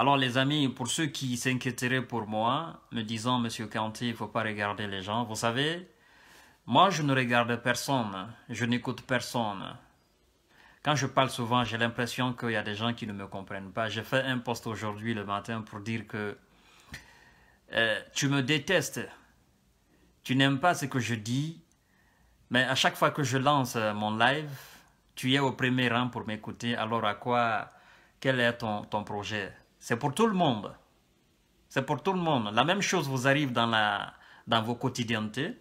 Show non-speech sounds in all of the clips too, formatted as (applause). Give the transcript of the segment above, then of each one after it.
Alors les amis, pour ceux qui s'inquiéteraient pour moi, me disant Monsieur Kanti, il ne faut pas regarder les gens, vous savez, moi je ne regarde personne, je n'écoute personne. Quand je parle souvent, j'ai l'impression qu'il y a des gens qui ne me comprennent pas. J'ai fait un post aujourd'hui le matin pour dire que euh, tu me détestes, tu n'aimes pas ce que je dis, mais à chaque fois que je lance euh, mon live, tu es au premier rang pour m'écouter. Alors à quoi Quel est ton projet c'est pour tout le monde. C'est pour tout le monde. La même chose vous arrive dans, la, dans vos quotidiennetés.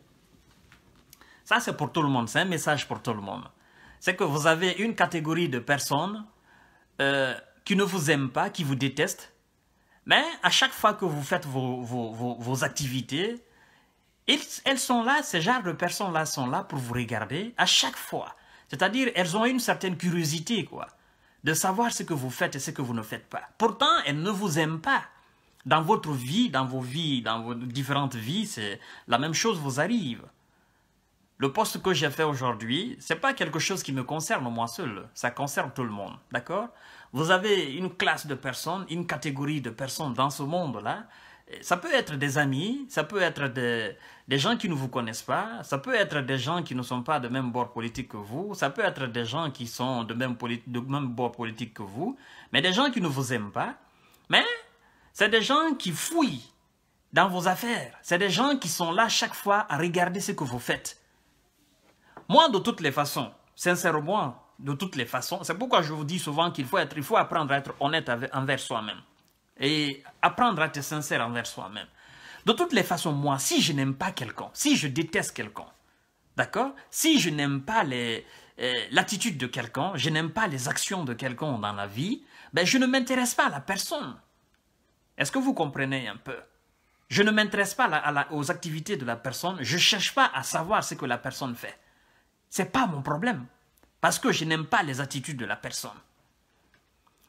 Ça, c'est pour tout le monde. C'est un message pour tout le monde. C'est que vous avez une catégorie de personnes euh, qui ne vous aiment pas, qui vous détestent. Mais à chaque fois que vous faites vos, vos, activités, elles sont là, ces genres de personnes-là sont là pour vous regarder à chaque fois. C'est-à-dire, elles ont une certaine curiosité, quoi de savoir ce que vous faites et ce que vous ne faites pas. Pourtant, elle ne vous aime pas. Dans votre vie, dans vos vies, dans vos différentes vies, c'est la même chose vous arrive. Le poste que j'ai fait aujourd'hui, n'est pas quelque chose qui me concerne moi seul, ça concerne tout le monde, d'accord Vous avez une classe de personnes, une catégorie de personnes dans ce monde-là ça peut être des amis, ça peut être des, des, gens qui ne vous connaissent pas, ça peut être des gens qui ne sont pas de même bord politique que vous, ça peut être des gens qui sont de même, de même bord politique que vous, mais des gens qui ne vous aiment pas. Mais c'est des gens qui fouillent dans vos affaires. C'est des gens qui sont là chaque fois à regarder ce que vous faites. Moi, de toutes les façons, sincèrement, de toutes les façons, c'est pourquoi je vous dis souvent qu'il faut, faut apprendre à être honnête envers soi-même et apprendre à être sincère envers soi-même. De toutes les façons, moi, si je n'aime pas quelqu'un, si je déteste quelqu'un, d'accord Si je n'aime pas euh, l'attitude de quelqu'un, je n'aime pas les actions de quelqu'un dans la vie, ben je ne m'intéresse pas à la personne. Est-ce que vous comprenez un peu Je ne m'intéresse pas aux activités de la personne, je ne cherche pas à savoir ce que la personne fait. Ce n'est pas mon problème, parce que je n'aime pas les attitudes de la personne.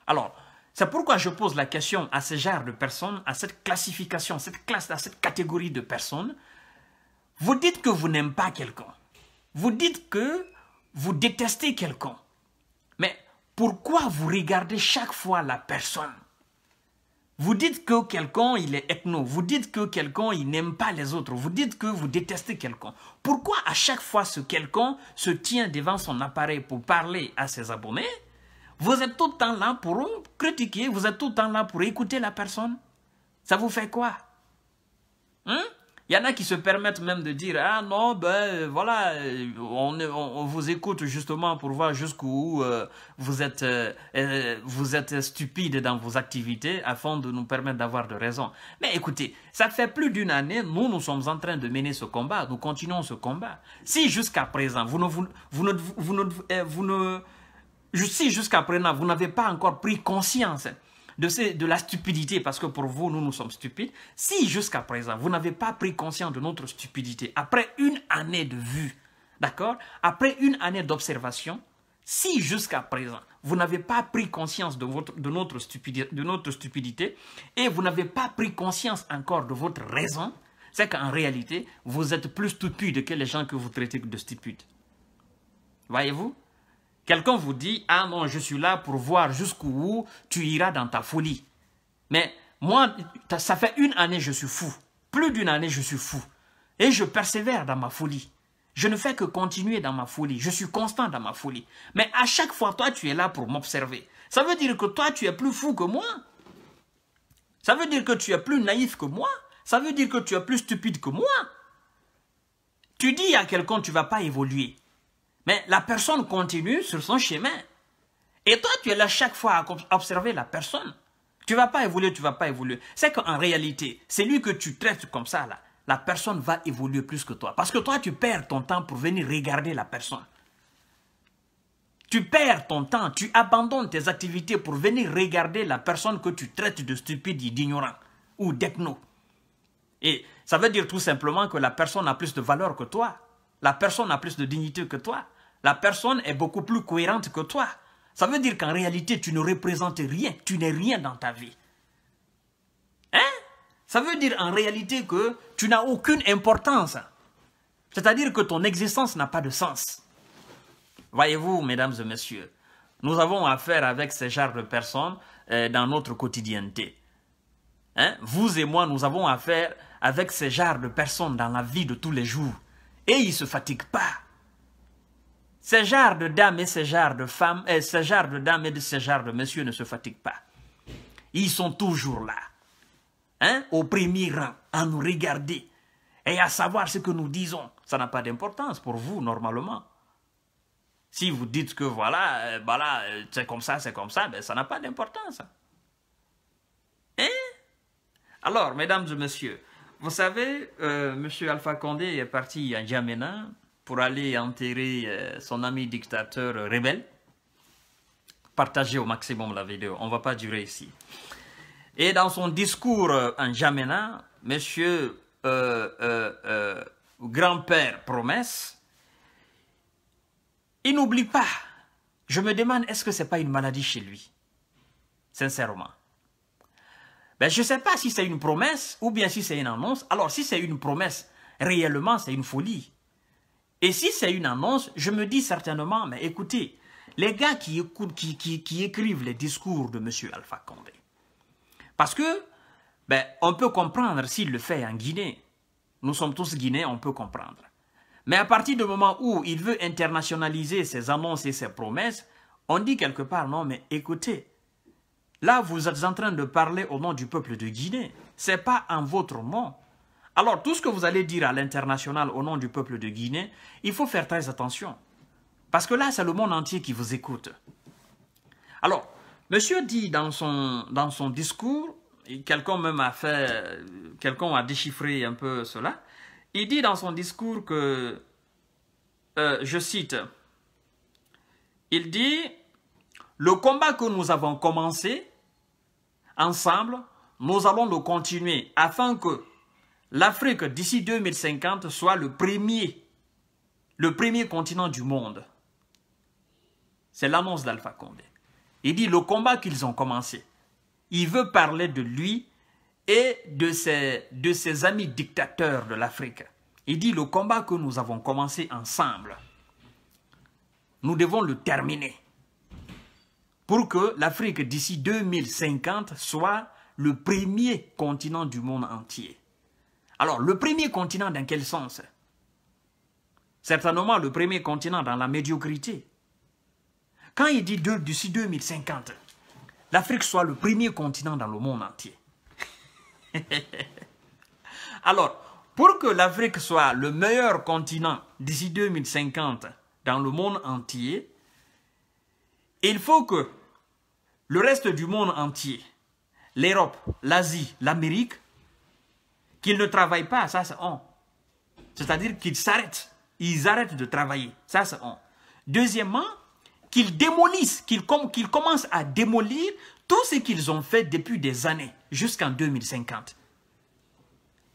Alors, c'est pourquoi je pose la question à ce genre de personnes, à cette classification, à cette classe, à cette catégorie de personnes. Vous dites que vous n'aimez pas quelqu'un. Vous dites que vous détestez quelqu'un. Mais pourquoi vous regardez chaque fois la personne Vous dites que quelqu'un, il est ethno. Vous dites que quelqu'un, il n'aime pas les autres. Vous dites que vous détestez quelqu'un. Pourquoi à chaque fois ce quelqu'un se tient devant son appareil pour parler à ses abonnés vous êtes tout le temps là pour critiquer, vous êtes tout le temps là pour écouter la personne. Ça vous fait quoi hein? Il y en a qui se permettent même de dire Ah non, ben voilà, on, on, vous écoute justement pour voir jusqu'où euh, vous, êtes, euh, euh, vous êtes stupide dans vos activités afin de nous permettre d'avoir de raison. Mais écoutez, ça fait plus d'une année, nous, nous sommes en train de mener ce combat, nous continuons ce combat. Si jusqu'à présent, vous ne, vous ne, vous ne si jusqu'à présent, vous n'avez pas encore pris conscience de, ces, de la stupidité, parce que pour vous, nous, nous sommes stupides, si jusqu'à présent, vous n'avez pas pris conscience de notre stupidité, après une année de vue, d'accord, après une année d'observation, si jusqu'à présent, vous n'avez pas pris conscience de, votre, de, notre stupidité, de notre stupidité et vous n'avez pas pris conscience encore de votre raison, c'est qu'en réalité, vous êtes plus stupide que les gens que vous traitez de stupides. Voyez-vous Quelqu'un vous dit, ah non, je suis là pour voir jusqu'où tu iras dans ta folie. Mais moi, ça fait une année, je suis fou. Plus d'une année, je suis fou. Et je persévère dans ma folie. Je ne fais que continuer dans ma folie. Je suis constant dans ma folie. Mais à chaque fois, toi, tu es là pour m'observer. Ça veut dire que toi, tu es plus fou que moi. Ça veut dire que tu es plus naïf que moi. Ça veut dire que tu es plus stupide que moi. Tu dis à quelqu'un, tu ne vas pas évoluer. Mais la personne continue sur son chemin. Et toi, tu es là chaque fois à observer la personne. Tu ne vas pas évoluer, tu ne vas pas évoluer. C'est qu'en réalité, c'est lui que tu traites comme ça, là. La personne va évoluer plus que toi. Parce que toi, tu perds ton temps pour venir regarder la personne. Tu perds ton temps, tu abandonnes tes activités pour venir regarder la personne que tu traites de stupide et d'ignorant ou d'ethno. Et ça veut dire tout simplement que la personne a plus de valeur que toi. La personne a plus de dignité que toi. La personne est beaucoup plus cohérente que toi. Ça veut dire qu'en réalité, tu ne représentes rien. Tu n'es rien dans ta vie. Hein Ça veut dire en réalité que tu n'as aucune importance. C'est-à-dire que ton existence n'a pas de sens. Voyez-vous, mesdames et messieurs, nous avons affaire avec ces genre de personnes euh, dans notre quotidienneté. Hein? Vous et moi, nous avons affaire avec ces genre de personnes dans la vie de tous les jours. Et ils ne se fatiguent pas. Ce genre de dames et ce genre de femmes, et ce de dames et ces genre eh, de messieurs ne se fatiguent pas. Ils sont toujours là, hein, au premier rang, à nous regarder et à savoir ce que nous disons. Ça n'a pas d'importance pour vous, normalement. Si vous dites que voilà, bah euh, là, euh, c'est comme ça, c'est comme ça, ben ça n'a pas d'importance. Hein? Alors, mesdames et messieurs, vous savez, M. Euh, Monsieur Alpha Condé est parti en Jamena pour aller enterrer euh, son ami dictateur rebelle. Partagez au maximum la vidéo, on ne va pas durer ici. Et dans son discours en euh, Jamena, Monsieur Grand-Père Promesse, il n'oublie pas. Je me demande, est-ce que ce n'est pas une maladie chez lui Sincèrement. Ben, je ne sais pas si c'est une promesse ou bien si c'est une annonce. Alors, si c'est une promesse, réellement, c'est une folie. Et si c'est une annonce, je me dis certainement, mais écoutez, les gars qui, écrivent les discours de M. Alpha Condé, parce que, ben, on peut comprendre s'il le fait en Guinée. Nous sommes tous Guinéens, on peut comprendre. Mais à partir du moment où il veut internationaliser ses annonces et ses promesses, on dit quelque part, non, mais écoutez, Là, vous êtes en train de parler au nom du peuple de Guinée. Ce n'est pas en votre nom. Alors, tout ce que vous allez dire à l'international au nom du peuple de Guinée, il faut faire très attention. Parce que là, c'est le monde entier qui vous écoute. Alors, monsieur dit dans son, dans son discours, quelqu'un même a fait, quelqu'un a déchiffré un peu cela, il dit dans son discours que, euh, je cite, il dit, le combat que nous avons commencé Ensemble, nous allons le continuer afin que l'Afrique d'ici 2050 soit le premier, le premier continent du monde. C'est l'annonce d'Alpha Condé. Il dit le combat qu'ils ont commencé. Il veut parler de lui et de ses, de ses amis dictateurs de l'Afrique. Il dit le combat que nous avons commencé ensemble, nous devons le terminer pour que l'Afrique d'ici 2050 soit le premier continent du monde entier. Alors, le premier continent dans quel sens Certainement le premier continent dans la médiocrité. Quand il dit d'ici 2050, l'Afrique soit le premier continent dans le monde entier. (laughs) Alors, pour que l'Afrique soit le meilleur continent d'ici 2050 dans le monde entier, il faut que le reste du monde entier, l'Europe, l'Asie, l'Amérique, qu'ils ne travaillent pas, ça c'est on. C'est-à-dire qu'ils s'arrêtent, ils arrêtent de travailler, ça c'est on. Deuxièmement, qu'ils démolissent, qu'ils commencent à démolir tout ce qu'ils ont fait depuis des années, jusqu'en 2050.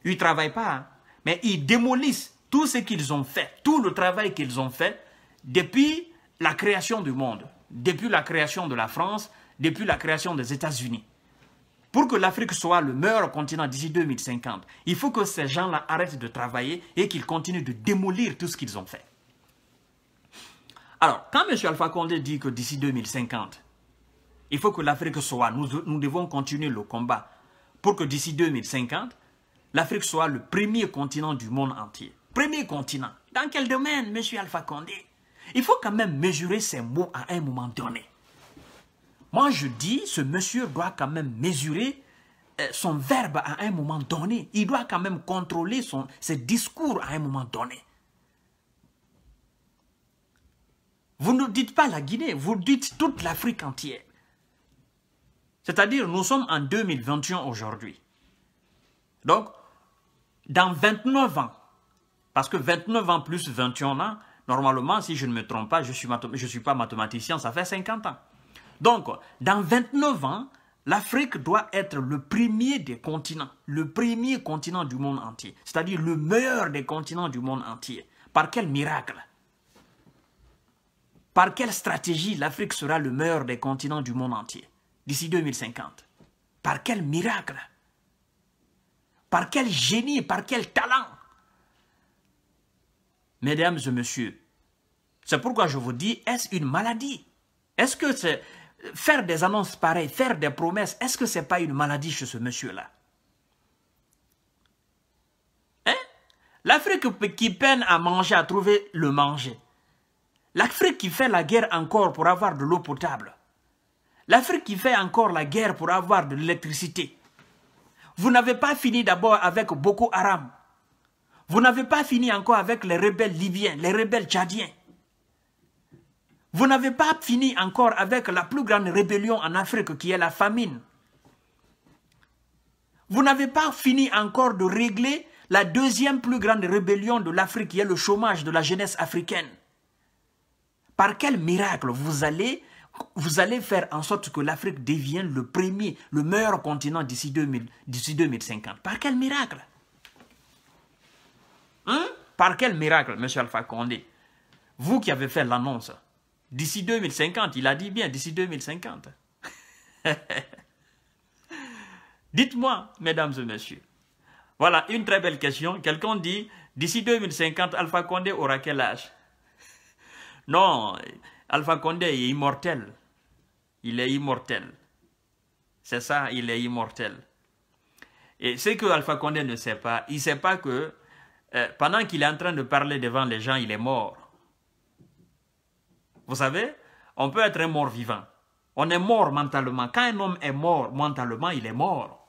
Ils ne travaillent pas, hein. mais ils démolissent tout ce qu'ils ont fait, tout le travail qu'ils ont fait depuis la création du monde, depuis la création de la France, depuis la création des États-Unis. Pour que l'Afrique soit le meilleur continent d'ici 2050, il faut que ces gens-là arrêtent de travailler et qu'ils continuent de démolir tout ce qu'ils ont fait. Alors, quand M. Alpha Condé dit que d'ici 2050, il faut que l'Afrique soit, nous, nous devons continuer le combat pour que d'ici 2050, l'Afrique soit le premier continent du monde entier. Premier continent. Dans quel domaine, M. Alpha Condé Il faut quand même mesurer ces mots à un moment donné. Moi, je dis, ce monsieur doit quand même mesurer euh, son verbe à un moment donné. Il doit quand même contrôler son, ses discours à un moment donné. Vous ne dites pas la Guinée, vous dites toute l'Afrique entière. C'est-à-dire, nous sommes en 2021 aujourd'hui. Donc, dans 29 ans, parce que 29 ans plus 21 ans, normalement, si je ne me trompe pas, je ne suis, suis pas mathématicien, ça fait 50 ans. Donc, dans 29 ans, l'Afrique doit être le premier des continents, le premier continent du monde entier, c'est-à-dire le meilleur des continents du monde entier. Par quel miracle Par quelle stratégie l'Afrique sera le meilleur des continents du monde entier d'ici 2050 Par quel miracle Par quel génie Par quel talent Mesdames et messieurs, c'est pourquoi je vous dis, est-ce une maladie Est-ce que c'est faire des annonces pareilles, faire des promesses, est-ce que ce n'est pas une maladie chez ce monsieur-là hein? L'Afrique qui peine à manger, à trouver le manger. L'Afrique qui fait la guerre encore pour avoir de l'eau potable. L'Afrique qui fait encore la guerre pour avoir de l'électricité. Vous n'avez pas fini d'abord avec Boko Haram. Vous n'avez pas fini encore avec les rebelles libyens, les rebelles tchadiens. Vous n'avez pas fini encore avec la plus grande rébellion en Afrique qui est la famine. Vous n'avez pas fini encore de régler la deuxième plus grande rébellion de l'Afrique qui est le chômage de la jeunesse africaine. Par quel miracle vous allez, vous allez faire en sorte que l'Afrique devienne le premier, le meilleur continent d'ici 2050 Par quel miracle hein? Par quel miracle, M. Alpha Condé Vous qui avez fait l'annonce D'ici 2050, il a dit bien, d'ici 2050. (laughs) Dites-moi, mesdames et messieurs. Voilà une très belle question. Quelqu'un dit, d'ici 2050, Alpha Condé aura quel âge Non, Alpha Condé est immortel. Il est immortel. C'est ça, il est immortel. Et ce que Alpha Condé ne sait pas, il ne sait pas que euh, pendant qu'il est en train de parler devant les gens, il est mort. Vous savez, on peut être un mort-vivant. On est mort mentalement. Quand un homme est mort mentalement, il est mort.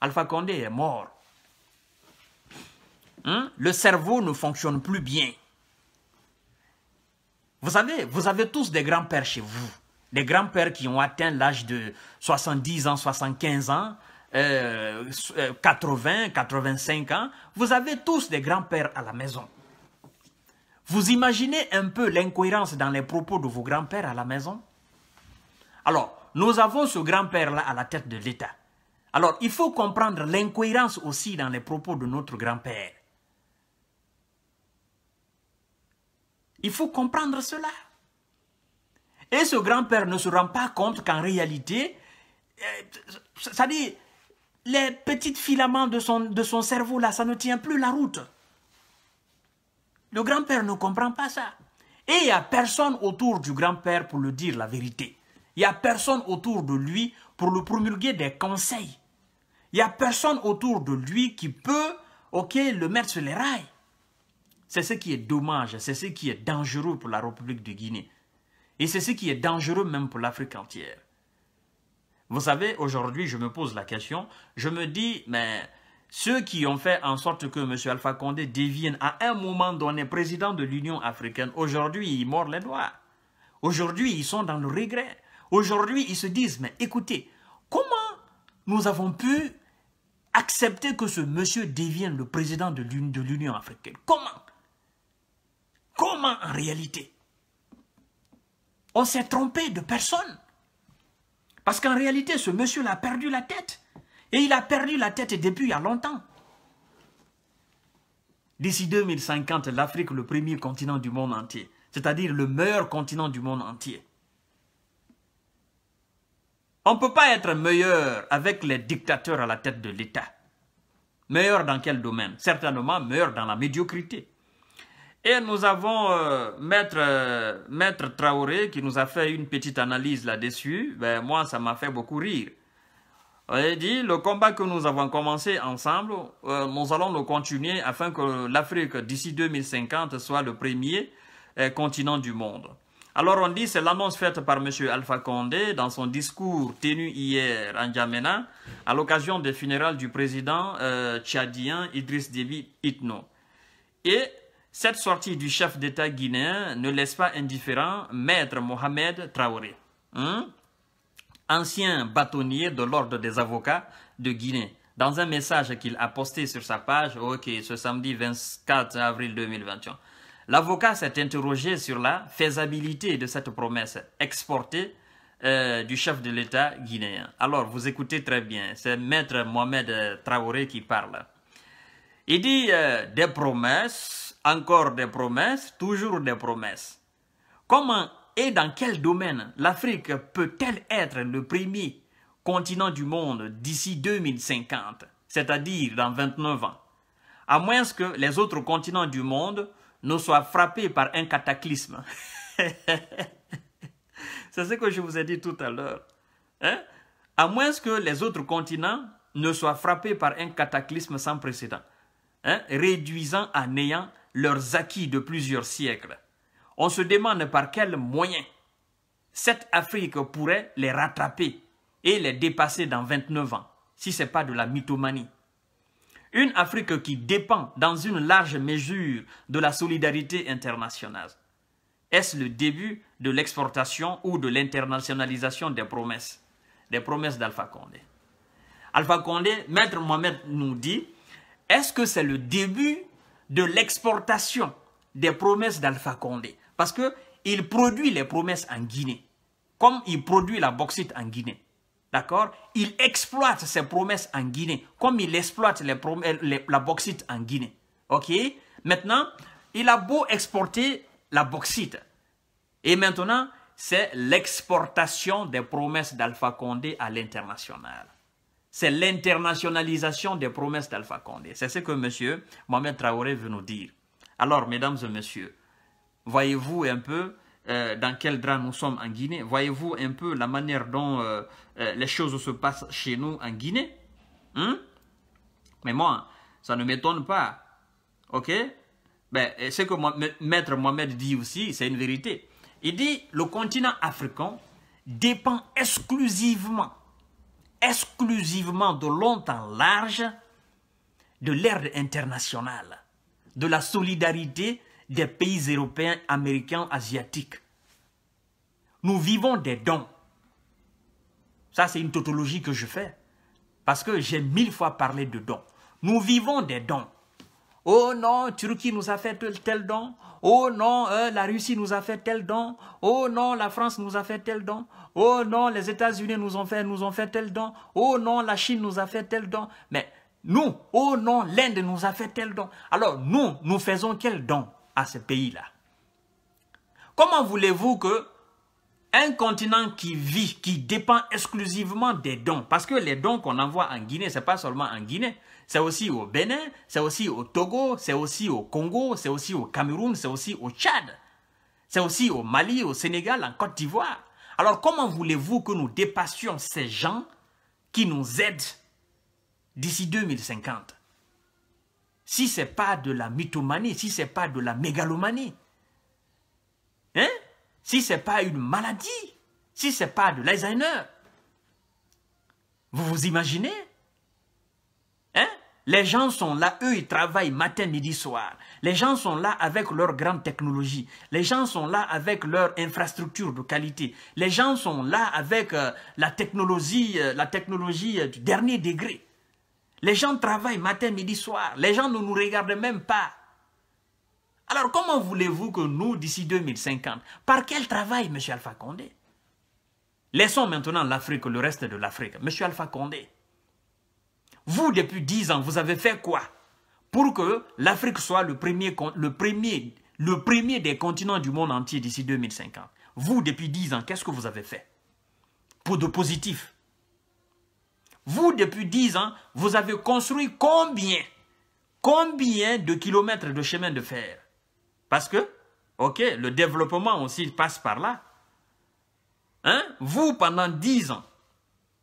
Alpha Condé est mort. Hein? Le cerveau ne fonctionne plus bien. Vous savez, vous avez tous des grands-pères chez vous. Des grands-pères qui ont atteint l'âge de 70 ans, 75 ans, 80, euh, 85 euh, ans. Vous avez tous des grands-pères à la maison. Vous imaginez un peu l'incohérence dans les propos de vos grands-pères à la maison Alors, nous avons ce grand-père-là à la tête de l'État. Alors, il faut comprendre l'incohérence aussi dans les propos de notre grand-père. Il faut comprendre cela. Et ce grand-père ne se rend pas compte qu'en réalité, ça euh, dit, les petits filaments de son, de son cerveau là, ça ne tient plus la route. Le grand-père ne comprend pas ça. Et il n'y a personne autour du grand-père pour lui dire la vérité. Il n'y a personne autour de lui pour lui promulguer des conseils. Il n'y a personne autour de lui qui peut ok, le mettre sur les rails. C'est ce qui est dommage, c'est ce qui est dangereux pour la République de Guinée. Et c'est ce qui est dangereux même pour l'Afrique entière. Vous savez, aujourd'hui, je me pose la question, je me dis, mais ceux qui ont fait en sorte que M. Alpha Condé devienne à un moment donné président de l'Union africaine, aujourd'hui, ils mordent les doigts. Aujourd'hui, ils sont dans le regret. Aujourd'hui, ils se disent, mais écoutez, comment nous avons pu accepter que ce monsieur devienne le président de l'Union africaine Comment Comment en réalité On s'est trompé de personne. Parce qu'en réalité, ce monsieur l'a perdu la tête. Et il a perdu la tête depuis il y a longtemps. D'ici 2050, l'Afrique, le premier continent du monde entier, c'est-à-dire le meilleur continent du monde entier. On ne peut pas être meilleur avec les dictateurs à la tête de l'État. Meilleur dans quel domaine Certainement meilleur dans la médiocrité. Et nous avons euh, euh, Maître, Traoré qui nous a fait une petite analyse là-dessus. Ben, moi, ça m'a fait beaucoup rire dit, le combat que nous avons commencé ensemble, euh, nous allons le continuer afin que l'Afrique, d'ici 2050, soit le premier euh, continent du monde. Alors on dit, c'est l'annonce faite par M. Alpha Condé dans son discours tenu hier en Djamena, à l'occasion des funérailles du président euh, tchadien Idriss Déby Itno. Et cette sortie du chef d'État guinéen ne laisse pas indifférent Maître Mohamed Traoré. Hein? ancien bâtonnier de l'Ordre des avocats de Guinée, dans un message qu'il a posté sur sa page, ok, ce samedi 24 avril 2021. L'avocat s'est interrogé sur la faisabilité de cette promesse exportée euh, du chef de l'État guinéen. Alors, vous écoutez très bien, c'est Maître Mohamed Traoré qui parle. Il dit euh, des promesses, encore des promesses, toujours des promesses. Comment et dans quel domaine l'Afrique peut-elle être le premier continent du monde d'ici 2050, c'est-à-dire dans 29 ans, à moins que les autres continents du monde ne soient frappés par un cataclysme. (laughs) C'est ce que je vous ai dit tout à l'heure. Hein? À moins que les autres continents ne soient frappés par un cataclysme sans précédent, hein, réduisant à néant leurs acquis de plusieurs siècles. On se demande par quels moyens cette Afrique pourrait les rattraper et les dépasser dans 29 ans, si ce n'est pas de la mythomanie. Une Afrique qui dépend dans une large mesure de la solidarité internationale. Est-ce le début de l'exportation ou de l'internationalisation des promesses Des promesses d'Alpha Condé. Alpha Condé, Maître Mohamed nous dit, est-ce que c'est le début de l'exportation des promesses d'Alpha Condé parce qu'il produit les promesses en Guinée, comme il produit la bauxite en Guinée. D'accord Il exploite ses promesses en Guinée, comme il exploite euh, les la bauxite en Guinée. OK Maintenant, il a beau exporter la bauxite. Et maintenant, c'est l'exportation des promesses d'Alpha Condé à l'international. C'est l'internationalisation des promesses d'Alpha Condé. C'est ce que M. Mohamed Traoré veut nous dire. Alors, mesdames et messieurs, Voyez-vous un peu euh, dans quel drame nous sommes en Guinée Voyez-vous un peu la manière dont euh, euh, les choses se passent chez nous en Guinée hein? Mais moi, ça ne m'étonne pas. Ok ben, Ce que Maître Mohamed dit aussi, c'est une vérité. Il dit le continent africain dépend exclusivement, exclusivement de longtemps large de l'ère internationale, de la solidarité des pays européens, américains, asiatiques. Nous vivons des dons. Ça, c'est une tautologie que je fais. Parce que j'ai mille fois parlé de dons. Nous vivons des dons. Oh non, Turquie nous a fait tel, don. Oh non, euh, la Russie nous a fait tel don. Oh non, la France nous a fait tel don. Oh non, les États-Unis nous ont fait, nous ont fait tel don. Oh non, la Chine nous a fait tel don. Mais nous, oh non, l'Inde nous a fait tel don. Alors nous, nous faisons quel don à ce pays-là. Comment voulez-vous que un continent qui vit, qui dépend exclusivement des dons, parce que les dons qu'on envoie en Guinée, c'est pas seulement en Guinée, c'est aussi au Bénin, c'est aussi au Togo, c'est aussi au Congo, c'est aussi au Cameroun, c'est aussi au Tchad, c'est aussi au Mali, au Sénégal, en Côte d'Ivoire. Alors comment voulez-vous que nous dépassions ces gens qui nous aident d'ici 2050 si ce n'est pas de la mythomanie, si ce n'est pas de la mégalomanie, hein? si ce n'est pas une maladie, si ce n'est pas de l'Alzheimer, vous vous imaginez hein? Les gens sont là, eux, ils travaillent matin, midi, soir. Les gens sont là avec leur grande technologie. Les gens sont là avec leur infrastructure de qualité. Les gens sont là avec euh, la technologie, euh, la technologie euh, du dernier degré. Les gens travaillent matin, midi, soir. Les gens ne nous regardent même pas. Alors comment voulez-vous que nous, d'ici 2050, par quel travail, M. Alpha Condé Laissons maintenant l'Afrique, le reste de l'Afrique. M. Alpha Condé, vous, depuis 10 ans, vous avez fait quoi pour que l'Afrique soit le premier, le, premier, le premier des continents du monde entier d'ici 2050 Vous, depuis 10 ans, qu'est-ce que vous avez fait Pour de positif vous, depuis 10 ans, vous avez construit combien Combien de kilomètres de chemin de fer Parce que, ok, le développement aussi passe par là. Hein? Vous, pendant 10 ans,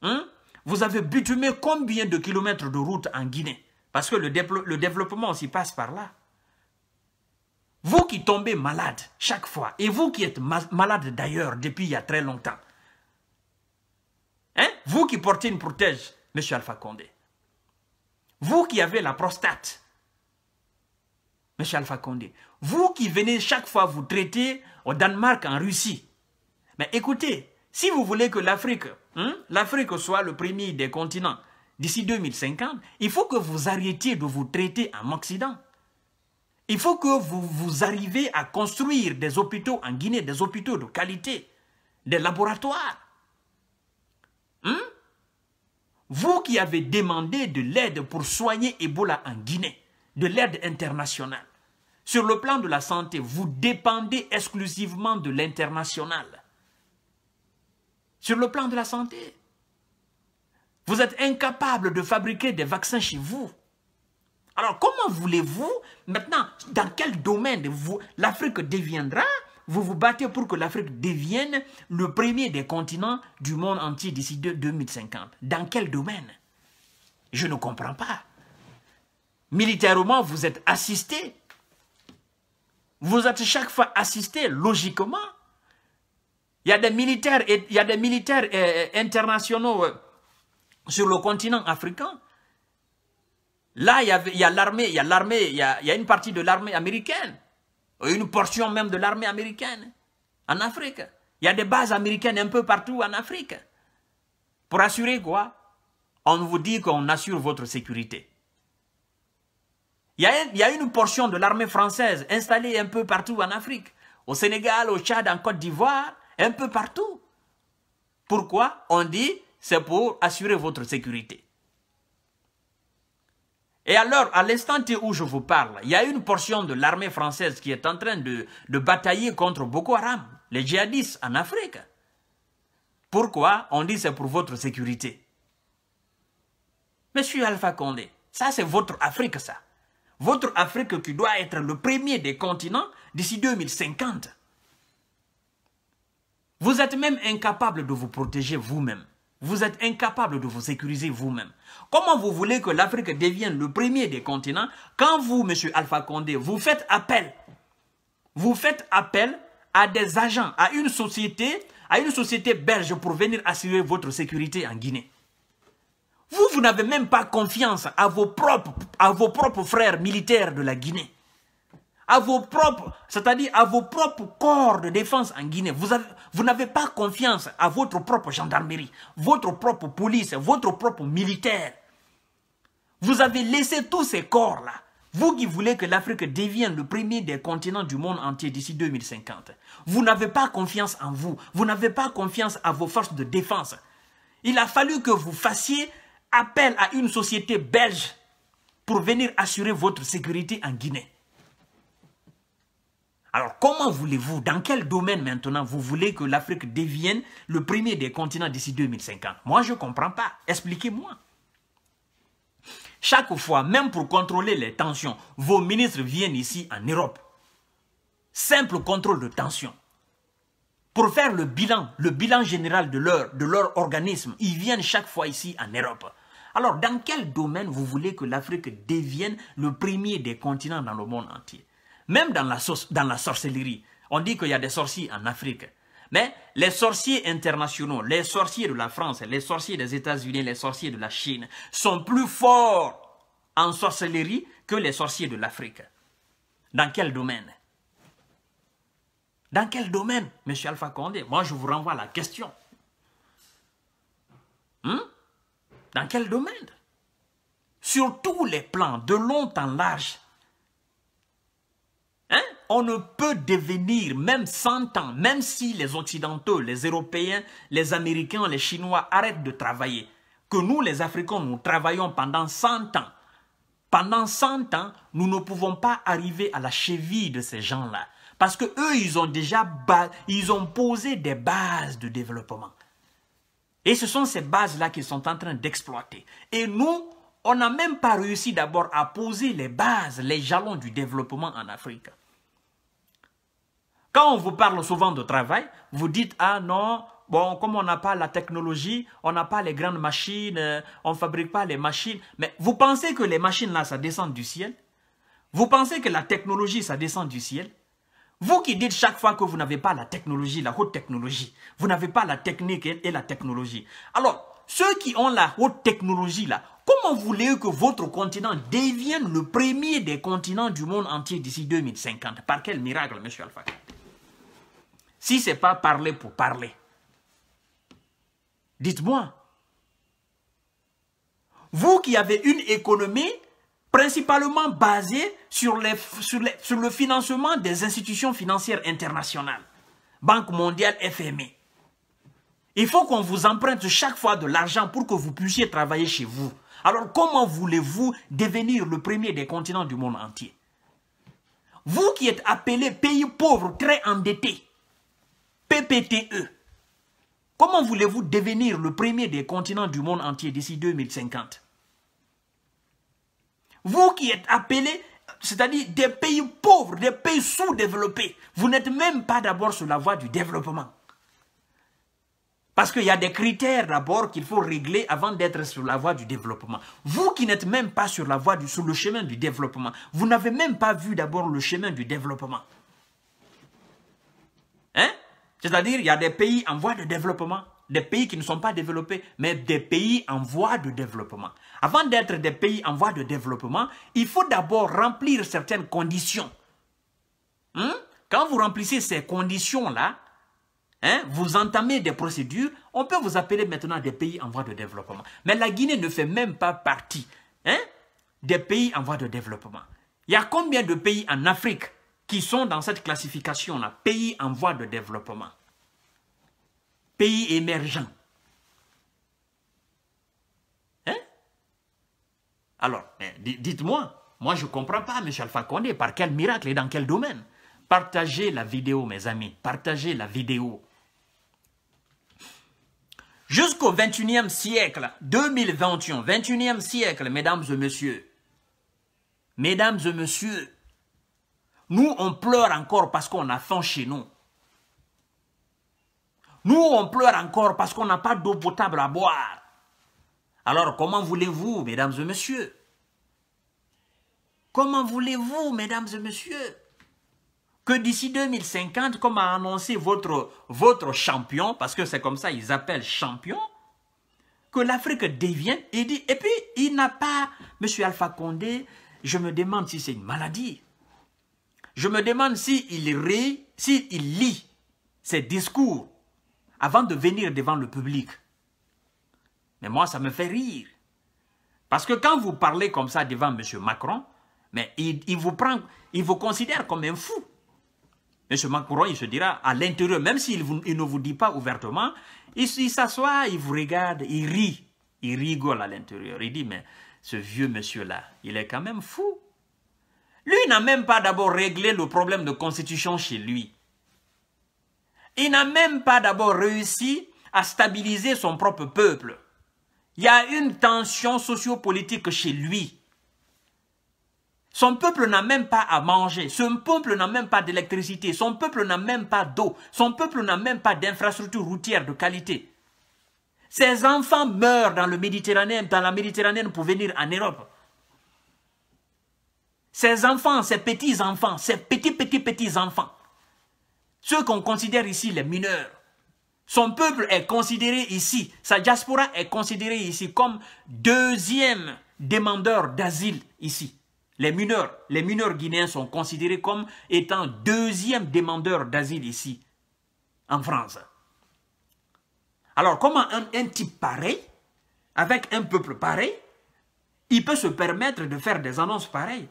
hein? vous avez bitumé combien de kilomètres de route en Guinée Parce que le, le développement aussi passe par là. Vous qui tombez malade chaque fois, et vous qui êtes malade d'ailleurs depuis il y a très longtemps, Hein? Vous qui portez une protège, M. Alpha Condé. Vous qui avez la prostate, M. Alpha Condé. Vous qui venez chaque fois vous traiter au Danemark, en Russie. Mais écoutez, si vous voulez que l'Afrique hein, l'Afrique soit le premier des continents d'ici 2050, il faut que vous arrêtiez de vous traiter en Occident. Il faut que vous, vous arriviez à construire des hôpitaux en Guinée, des hôpitaux de qualité, des laboratoires. Hein? Vous qui avez demandé de l'aide pour soigner Ebola en Guinée, de l'aide internationale, sur le plan de la santé, vous dépendez exclusivement de l'international. Sur le plan de la santé, vous êtes incapable de fabriquer des vaccins chez vous. Alors comment voulez-vous, maintenant, dans quel domaine l'Afrique deviendra vous vous battez pour que l'Afrique devienne le premier des continents du monde entier d'ici 2050. Dans quel domaine Je ne comprends pas. Militairement, vous êtes assisté. Vous êtes chaque fois assisté, logiquement. Il y a des militaires, il y a des militaires euh, euh, internationaux euh, sur le continent africain. Là, il y, a l'armée, il y a l'armée, il y a une partie de l'armée américaine une portion même de l'armée américaine en Afrique. Il y a des bases américaines un peu partout en Afrique. Pour assurer quoi On vous dit qu'on assure votre sécurité. Il y, a, une portion de l'armée française installée un peu partout en Afrique. Au Sénégal, au Tchad, en Côte d'Ivoire, un peu partout. Pourquoi On dit c'est pour assurer votre sécurité. Et alors, à l'instant où je vous parle, il y a une portion de l'armée française qui est en train de, batailler contre Boko Haram, les djihadistes en Afrique. Pourquoi On dit c'est pour votre sécurité. Monsieur Alpha Condé, ça c'est votre Afrique, ça. Votre Afrique qui doit être le premier des continents d'ici 2050. Vous êtes même incapable de vous protéger vous-même. Vous êtes incapable de vous sécuriser vous-même. Comment vous voulez que l'Afrique devienne le premier des continents quand vous, monsieur Alpha Condé, vous faites appel Vous faites appel à des agents, à une société, à une société belge pour venir assurer votre sécurité en Guinée. Vous, vous n'avez même pas confiance à vos, propres, à vos propres frères militaires de la Guinée à vos propres, c'est-à-dire à vos propres corps de défense en Guinée. Vous n'avez pas confiance à votre propre gendarmerie, votre propre police, votre propre militaire. Vous avez laissé tous ces corps-là. Vous qui voulez que l'Afrique devienne le premier des continents du monde entier d'ici 2050. Vous n'avez pas confiance en vous. Vous n'avez pas confiance à vos forces de défense. Il a fallu que vous fassiez appel à une société belge pour venir assurer votre sécurité en Guinée. Alors comment voulez-vous, dans quel domaine maintenant vous voulez que l'Afrique devienne le premier des continents d'ici 2050 Moi, je ne comprends pas. Expliquez-moi. Chaque fois, même pour contrôler les tensions, vos ministres viennent ici en Europe. Simple contrôle de tension. Pour faire le bilan, le bilan général de leur, de leur organisme, ils viennent chaque fois ici en Europe. Alors, dans quel domaine vous voulez que l'Afrique devienne le premier des continents dans le monde entier même dans la, sorcellerie, on dit qu'il y a des sorciers en Afrique. Mais les sorciers internationaux, les sorciers de la France, les sorciers des États-Unis, les sorciers de la Chine sont plus forts en sorcellerie que les sorciers de l'Afrique. Dans quel domaine Dans quel domaine, M. Alpha Condé Moi, je vous renvoie la question. Hmm? Dans quel domaine Sur tous les plans, de long en large, on ne peut devenir, même 100 ans, même si les Occidentaux, les Européens, les Américains, les Chinois arrêtent de travailler, que nous, les Africains, nous travaillons pendant 100 ans. Pendant 100 ans, nous ne pouvons pas arriver à la cheville de ces gens-là. Parce que eux, ils ont déjà ils ont posé des bases de développement. Et ce sont ces bases-là qu'ils sont en train d'exploiter. Et nous, on n'a même pas réussi d'abord à poser les bases, les jalons du développement en Afrique. Quand on vous parle souvent de travail, vous dites « Ah non, bon, comme on n'a pas la technologie, on n'a pas les grandes machines, euh, on ne fabrique pas les machines. » Mais vous pensez que les machines-là, ça descend du ciel Vous pensez que la technologie, ça descend du ciel vous qui dites chaque fois que vous n'avez pas la technologie, la haute technologie, vous n'avez pas la technique et, la technologie. Alors, ceux qui ont la haute technologie là, comment voulez-vous que votre continent devienne le premier des continents du monde entier d'ici 2050 Par quel miracle, monsieur Alpha si ce n'est pas parler pour parler. Dites-moi, vous qui avez une économie principalement basée sur, le financement des institutions financières internationales, Banque mondiale, FMI, il faut qu'on vous emprunte chaque fois de l'argent pour que vous puissiez travailler chez vous. Alors comment voulez-vous devenir le premier des continents du monde entier Vous qui êtes appelé pays pauvre, très endetté, PPTE. Comment voulez-vous devenir le premier des continents du monde entier d'ici 2050 Vous qui êtes appelés, c'est-à-dire des pays pauvres, des pays sous-développés, vous n'êtes même pas d'abord sur la voie du développement. Parce qu'il y a des critères d'abord qu'il faut régler avant d'être sur la voie du développement. Vous qui n'êtes même pas sur la voie du, sur le chemin du développement, vous n'avez même pas vu d'abord le chemin du développement. Hein c'est-à-dire, il y a des pays en voie de développement, des pays qui ne sont pas développés, mais des pays en voie de développement. Avant d'être des pays en voie de développement, il faut d'abord remplir certaines conditions. Hein? Quand vous remplissez ces conditions-là, hein, vous entamez des procédures, on peut vous appeler maintenant des pays en voie de développement. Mais la Guinée ne fait même pas partie hein, des pays en voie de développement. Il y a combien de pays en Afrique qui sont dans cette classification-là, pays en voie de développement, pays émergents. Hein? Alors, eh, dites-moi, moi je ne comprends pas, M. Alpha par quel miracle et dans quel domaine Partagez la vidéo, mes amis, partagez la vidéo. Jusqu'au 21e siècle, 2021, 21e siècle, mesdames et messieurs, mesdames et messieurs, nous, on pleure encore parce qu'on a faim chez nous. Nous, on pleure encore parce qu'on n'a pas d'eau potable à boire. Alors, comment voulez-vous, mesdames et messieurs Comment voulez-vous, mesdames et messieurs que d'ici 2050, comme a annoncé votre, votre champion, parce que c'est comme ça ils appellent champion, que l'Afrique devienne, et dit, et puis il n'a pas, Monsieur Alpha Condé, je me demande si c'est une maladie. Je me demande s'il rit, lit ses discours avant de venir devant le public. Mais moi, ça me fait rire. Parce que quand vous parlez comme ça devant M. Macron, mais il, vous prend, il vous considère comme un fou. M. Macron, il se dira à l'intérieur, même s'il ne vous dit pas ouvertement, il s'assoit, il vous regarde, il rit. Il rigole à l'intérieur. Il dit, mais ce vieux monsieur-là, il est quand même fou. Lui n'a même pas d'abord réglé le problème de constitution chez lui. Il n'a même pas d'abord réussi à stabiliser son propre peuple. Il y a une tension sociopolitique chez lui. Son peuple n'a même pas à manger, son peuple n'a même pas d'électricité, son peuple n'a même pas d'eau, son peuple n'a même pas d'infrastructure routière de qualité. Ses enfants meurent dans, le dans la Méditerranée pour venir en Europe. Ses enfants, ses petits-enfants, ses petits-petits-petits-enfants, ceux qu'on considère ici les mineurs, son peuple est considéré ici, sa diaspora est considérée ici comme deuxième demandeur d'asile ici. Les mineurs, les mineurs guinéens sont considérés comme étant deuxième demandeur d'asile ici, en France. Alors comment un, un type pareil, avec un peuple pareil, il peut se permettre de faire des annonces pareilles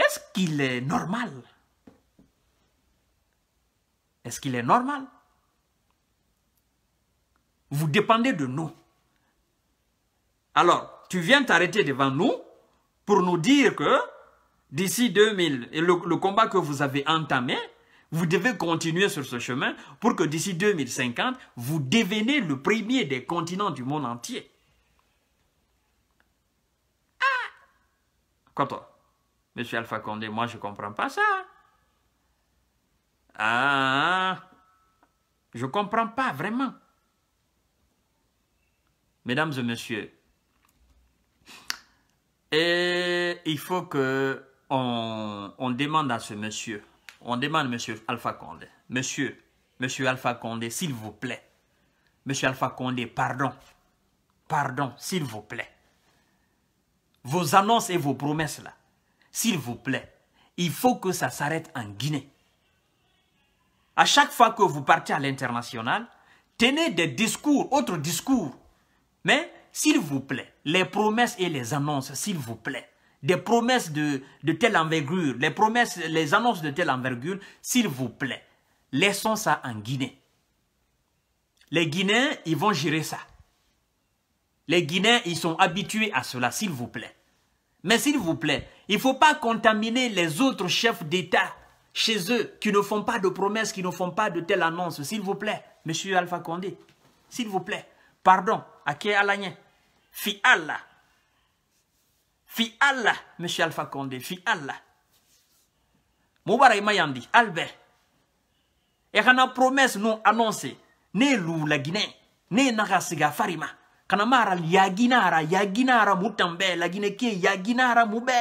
est-ce qu'il est normal Est-ce qu'il est normal Vous dépendez de nous. Alors, tu viens t'arrêter devant nous pour nous dire que d'ici 2000, et le, combat que vous avez entamé, vous devez continuer sur ce chemin pour que d'ici 2050, vous devenez le premier des continents du monde entier. Ah Quoi toi. Monsieur Alpha Condé, moi je ne comprends pas ça. Ah, je ne comprends pas vraiment. Mesdames et messieurs, et il faut que on, demande à ce monsieur, on demande à monsieur Alpha Condé, monsieur, monsieur Alpha Condé, s'il vous plaît, monsieur Alpha Condé, pardon, pardon, s'il vous plaît. Vos annonces et vos promesses là, s'il vous plaît, il faut que ça s'arrête en Guinée. À chaque fois que vous partez à l'international, tenez des discours, autres discours. Mais s'il vous plaît, les promesses et les annonces, s'il vous plaît, des promesses de, de telle envergure, les promesses, les annonces de telle envergure, s'il vous plaît, laissons ça en Guinée. Les Guinéens, ils vont gérer ça. Les Guinéens, ils sont habitués à cela, s'il vous plaît. Mais s'il vous plaît, il ne faut pas contaminer les autres chefs d'État chez eux qui ne font pas de promesses, qui ne font pas de telles annonces. S'il vous plaît, Monsieur Alpha Condé, s'il vous plaît, pardon, à qui Alagné Fi Allah. Fi Allah, Monsieur Alpha Condé, fi Allah. Moubarak Mayandi, Albert. Et promesse non annoncée, né Lou la Guinée, né Nagasiga Farima kanamara yaginara yaginara mutambe ya yaginara mube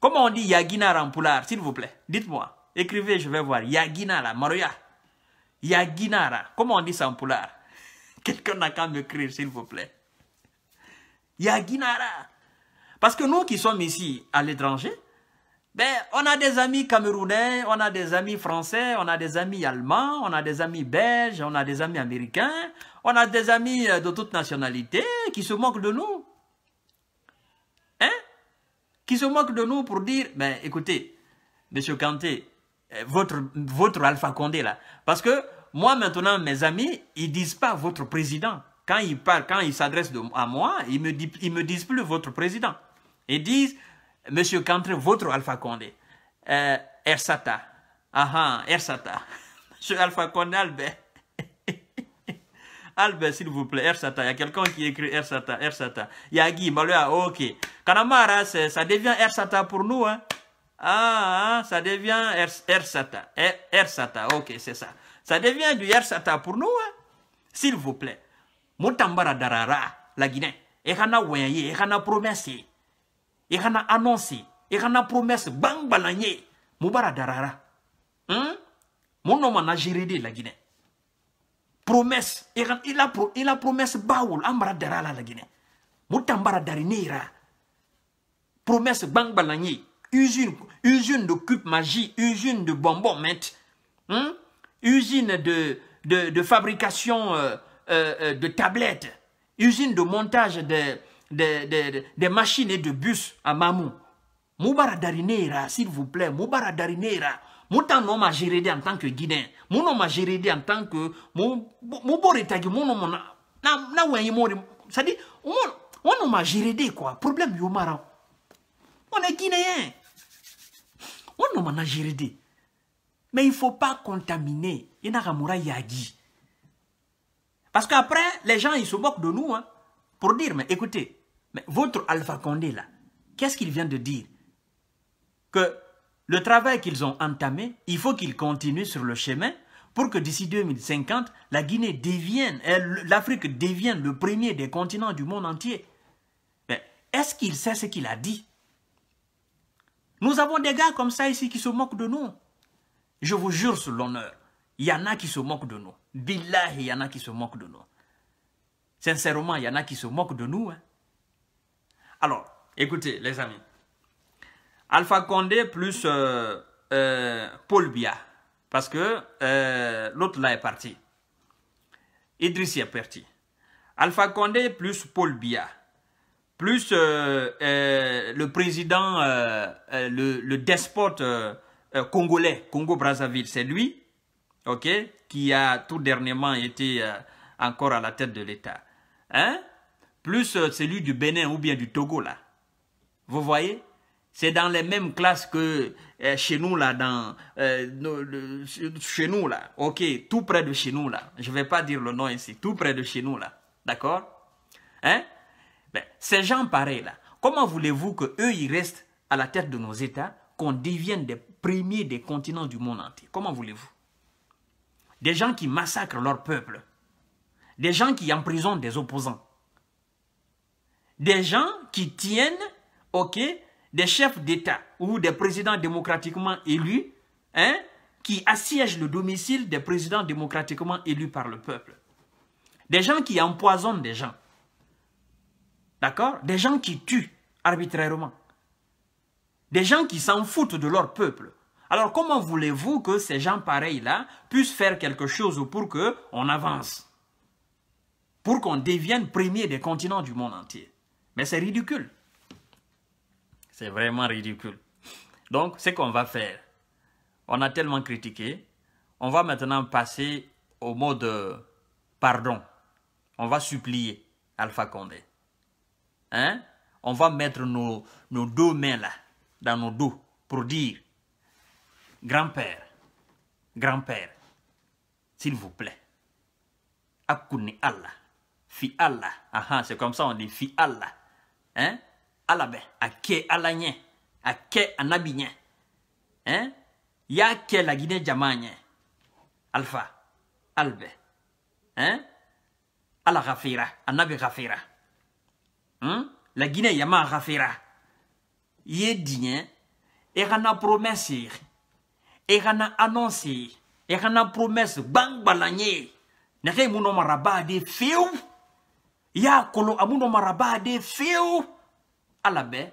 comment on dit yaginara en poulard s'il vous plaît dites-moi écrivez je vais voir yaginara maroya yaginara comment on dit ça en poulard (laughs) quelqu'un n'a qu'à m'écrire s'il vous plaît yaginara parce que nous qui sommes ici à l'étranger ben, on a des amis camerounais, on a des amis français, on a des amis allemands, on a des amis belges, on a des amis américains, on a des amis euh, de toute nationalité qui se moquent de nous. Hein Qui se moquent de nous pour dire, ben écoutez, monsieur Kanté, euh, votre, votre Alpha Condé là, parce que moi maintenant, mes amis, ils disent pas votre président. Quand ils parlent, quand ils s'adressent à moi, ils me, ils me disent plus votre président. Ils disent Monsieur Cantre, votre Alpha Condé, euh, Ersata, ah, ah Ersata, (laughs) Monsieur Alpha Condé Albert, (laughs) Albert s'il vous plaît, Ersata, il y a quelqu'un qui écrit Ersata, Ersata, Yagi, Malua, ah, ok, Kanamara, ça devient Ersata pour nous, hein. Ah, ah ça devient Ersata, e, Ersata, ok, c'est ça. Ça devient du Ersata pour nous, hein. S'il vous plaît. Moutambaradara, Darara, la Guinée. Ekana Wenye, Ekana Promesse. Il y annoncé, i kana promis, gbangbala ye mubara darara hmm? Hein? mun nɔ d'arara. de laginɛ promɛsi la Guinée. Promesse. Il a, ba wolo an la Guinée. mu tan promesse usine usine de coupe magie usine de bonbons met hein? usine de de, fabrication euh, euh, euh, de tablettes usine de montage de des, des, des machines et de bus à Mamou. Moubara Darineira, s'il vous plaît, Moubara Darineira. Moutan nom a géré en tant que Guinéen. Mou nom a géré en tant que. Mon borétagi, mon nom a. Na y mori. Ça dit, on m'a géré quoi. Problème yomara. On est Guinéen. On m'a géré Mais il ne faut pas contaminer. Il n'a yagi. Parce qu'après, les gens, ils se moquent de nous. Hein, pour dire, mais écoutez, mais votre Alpha Condé, là, qu'est-ce qu'il vient de dire Que le travail qu'ils ont entamé, il faut qu'il continue sur le chemin pour que d'ici 2050, la Guinée devienne, euh, l'Afrique devienne le premier des continents du monde entier. Mais est-ce qu'il sait ce qu'il a dit Nous avons des gars comme ça ici qui se moquent de nous. Je vous jure sur l'honneur, il y en a qui se moquent de nous. Billahi, il y en a qui se moquent de nous. Sincèrement, il y en a qui se moquent de nous. Hein. Alors, écoutez, les amis. Alpha Condé plus euh, euh, Paul Bia, Parce que euh, l'autre là est parti. Idrissi est parti. Alpha Condé plus Paul Bia, Plus le président, le, le, despote congolais, Congo-Brazzaville, c'est lui, ok, qui a tout dernièrement été encore à la tête de l'État. Hein? plus euh, celui du Bénin ou bien du Togo là. Vous voyez C'est dans les mêmes classes que euh, chez nous là, dans, euh, chez nous là, ok, tout près de chez nous là. Je ne vais pas dire le nom ici, tout près de chez nous là, d'accord Hein ben, Ces gens pareils là, comment voulez-vous qu'eux ils restent à la tête de nos États, qu'on devienne des premiers des continents du monde entier Comment voulez-vous Des gens qui massacrent leur peuple, des gens qui emprisonnent des opposants, des gens qui tiennent, ok, des chefs d'État ou des présidents démocratiquement élus, hein, qui assiègent le domicile des présidents démocratiquement élus par le peuple. Des gens qui empoisonnent des gens. D'accord Des gens qui tuent arbitrairement. Des gens qui s'en foutent de leur peuple. Alors comment voulez-vous que ces gens pareils-là puissent faire quelque chose pour qu'on avance Pour qu'on devienne premier des continents du monde entier mais c'est ridicule. C'est vraiment ridicule. Donc, ce qu'on va faire, on a tellement critiqué, on va maintenant passer au mode pardon. On va supplier Alpha Condé. Hein? On va mettre nos, deux mains là, dans nos dos, pour dire, grand-père, grand-père, s'il vous plaît, Akouni Allah, Fi Allah, c'est comme ça on dit Fi Allah, hein ala y a ke ala a ke anabi hein y'a ke la guinée ɲɛ Alpha albe hein ala ghafira anabi ghafira hein? la laginɛ yama ghafira promesse. ye diɲɛ promesse kana promesse, kana kana y'a kɔnɔ a mun dɔ marabaa de fewu ala bɛ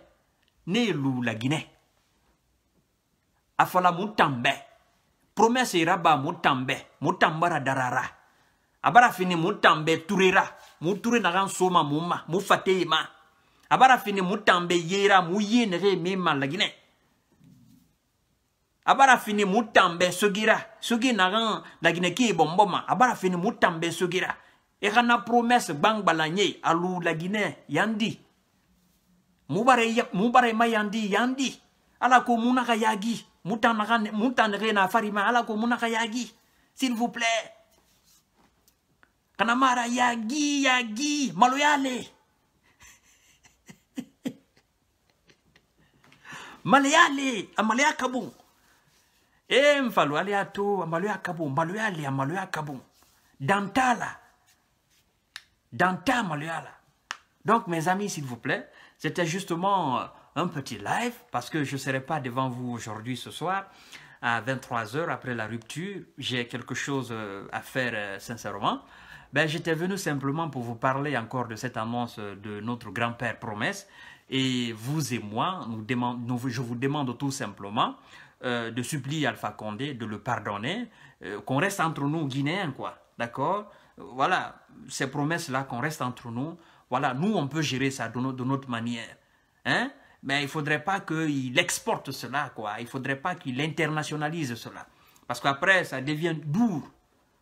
ne ye lula ginɛ a fala mun tan bɛ promɛse yira ba mun tan bɛ mun tan bara darara a bara fini mun tan bɛ turera mun ture nagan soma mun ma mun fate ye ma a bara fini mun tan bɛ yera mun ye nege ye min ma laginɛ a bara fini mun tan bɛ sogira sogi nagan laginɛ ke ye bɔnbɔ ma a bara fini mun tan bɛ sogira e kana promesse gbangbala nye alu lagine yandi mubare mubare ma yandi yandi ala ko munaka yagi mutanaka mutanere na farima ala ko munaka yagi s'il vous plaît kana mara yagi yagi maloyale (laughs) maloyale amaloya kabon e mfalo ale ato amaloya kabon maloyale amaloya kabon dantala dans là. Donc, mes amis, s'il vous plaît, c'était justement euh, un petit live parce que je ne serai pas devant vous aujourd'hui ce soir à 23h après la rupture. J'ai quelque chose euh, à faire euh, sincèrement. Ben, J'étais venu simplement pour vous parler encore de cette annonce de notre grand-père promesse. Et vous et moi, nous je vous demande tout simplement de supplier Alpha Condé de le pardonner, qu'on reste entre nous Guinéens, quoi. D'accord voilà, ces promesses-là qu'on reste entre nous, voilà, nous, on peut gérer ça de, notre manière. Hein? Mais il ne faudrait pas qu'il exporte cela, quoi. Il ne faudrait pas qu'il internationalise cela. Parce qu'après, ça devient lourd.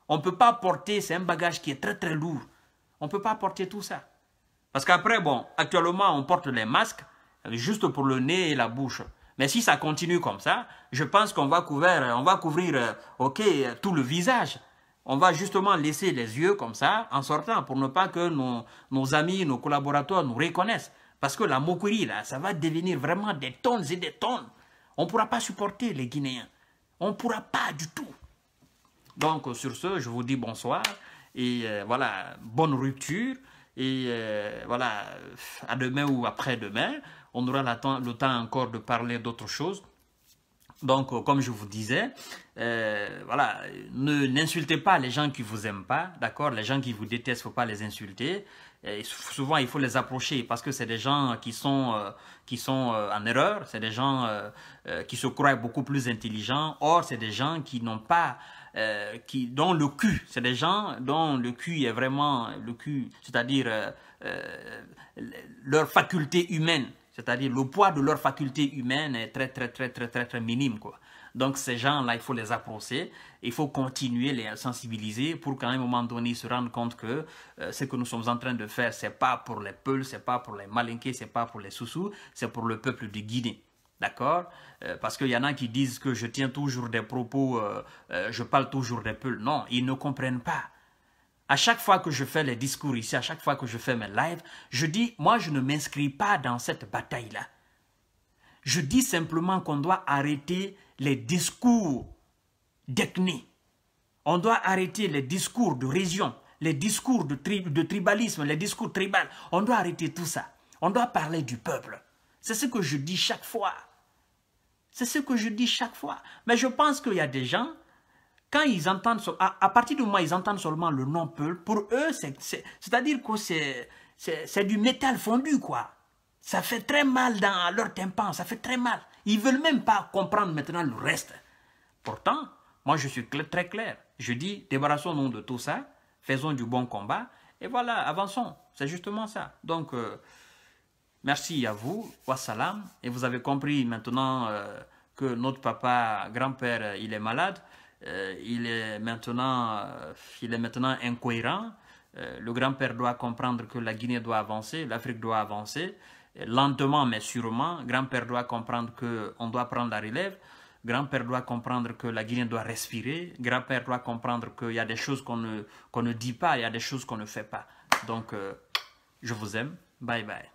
On ne peut pas porter, c'est un bagage qui est très, très lourd. On ne peut pas porter tout ça. Parce qu'après, bon, actuellement, on porte les masques euh, juste pour le nez et la bouche. Mais si ça continue comme ça, je pense qu'on va couvrir, on va couvrir, euh, ok, euh, tout le visage on va justement laisser les yeux comme ça en sortant pour ne pas que nos, amis, nos collaborateurs nous reconnaissent. Parce que la moquerie, là, ça va devenir vraiment des tonnes et des tonnes. On ne pourra pas supporter les Guinéens. On ne pourra pas du tout. Donc, sur ce, je vous dis bonsoir. Et euh, voilà, bonne rupture. Et euh, voilà, à demain ou après-demain, on aura le temps encore de parler d'autres choses. Donc, euh, comme je vous disais, euh, voilà, ne n'insultez pas les gens qui vous aiment pas, d'accord Les gens qui vous détestent, faut pas les insulter. souvent, il faut les approcher parce que c'est des gens qui sont euh, qui sont en erreur, c'est des gens qui se croient beaucoup plus intelligents. Or, c'est des gens qui n'ont pas qui dont le cul, c'est des gens dont le cul est vraiment le cul, c'est-à-dire leur faculté humaine c'est-à-dire le poids de leur faculté humaine est très, très, très, très, très, très minime. Quoi. Donc ces gens-là, il faut les approcher, il faut continuer les sensibiliser pour qu'à un moment donné, ils se rendent compte que euh, ce que nous sommes en train de faire, ce n'est pas pour les Peuls, ce n'est pas pour les Malinqués, ce n'est pas pour les Soussous, c'est pour le peuple de Guinée. D'accord euh, Parce qu'il y en a qui disent que je tiens toujours des propos, euh, je parle toujours des Peuls. Non, ils ne comprennent pas à chaque fois que je fais les discours ici, à chaque fois que je fais mes lives, je dis, moi, je ne m'inscris pas dans cette bataille-là. Je dis simplement qu'on doit arrêter les discours d'ethnie. On doit arrêter les discours de région, les discours de, de tribalisme, les discours tribales. On doit arrêter tout ça. On doit parler du peuple. C'est ce que je dis chaque fois. C'est ce que je dis chaque fois. Mais je pense qu'il y a des gens quand ils entendent, à, partir du moment où ils entendent seulement le nom Peul, pour eux, c'est-à-dire que c'est du métal fondu, quoi. Ça fait très mal dans leur tympan, ça fait très mal. Ils ne veulent même pas comprendre maintenant le reste. Pourtant, moi je suis très clair. Je dis, débarrassons-nous de tout ça, faisons du bon combat, et voilà, avançons. C'est justement ça. Donc, euh, merci à vous, wassalam. Et vous avez compris maintenant euh, que notre papa, grand-père, il est malade. Euh, il, est maintenant, euh, il est maintenant incohérent. Euh, le grand-père doit comprendre que la Guinée doit avancer, l'Afrique doit avancer, lentement mais sûrement. Grand-père doit comprendre que on doit prendre la relève. Grand-père doit comprendre que la Guinée doit respirer. Grand-père doit comprendre qu'il y a des choses qu'on ne, ne dit pas, il y a des choses qu'on ne fait pas. Donc, je vous aime. Bye bye.